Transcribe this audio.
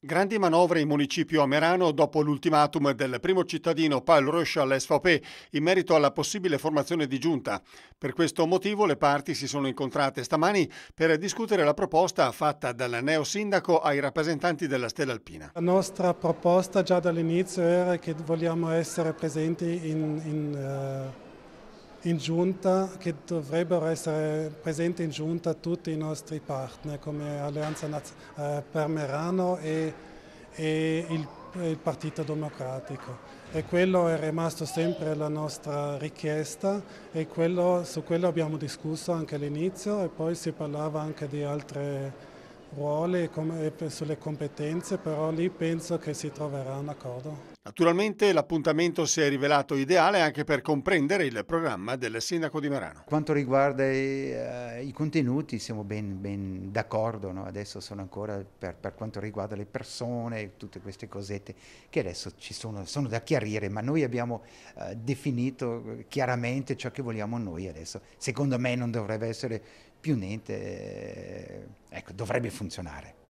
Grandi manovre in municipio a Merano dopo l'ultimatum del primo cittadino Paul Roche all'SVP in merito alla possibile formazione di giunta. Per questo motivo le parti si sono incontrate stamani per discutere la proposta fatta dal neo sindaco ai rappresentanti della Stella Alpina. La nostra proposta già dall'inizio era che vogliamo essere presenti in, in uh in giunta, che dovrebbero essere presenti in giunta tutti i nostri partner come Alleanza Naz eh, per Merano e, e il, il Partito Democratico e quello è rimasto sempre la nostra richiesta e quello, su quello abbiamo discusso anche all'inizio e poi si parlava anche di altri ruoli e sulle competenze, però lì penso che si troverà un accordo. Naturalmente l'appuntamento si è rivelato ideale anche per comprendere il programma del sindaco di Merano. Quanto riguarda i, uh, i contenuti siamo ben, ben d'accordo, no? adesso sono ancora per, per, quanto riguarda le persone, tutte queste cosette che adesso ci sono, sono da chiarire, ma noi abbiamo uh, definito eh, chiaramente ciò che vogliamo noi adesso. Secondo me non dovrebbe essere più niente, eh, ecco, dovrebbe funzionare.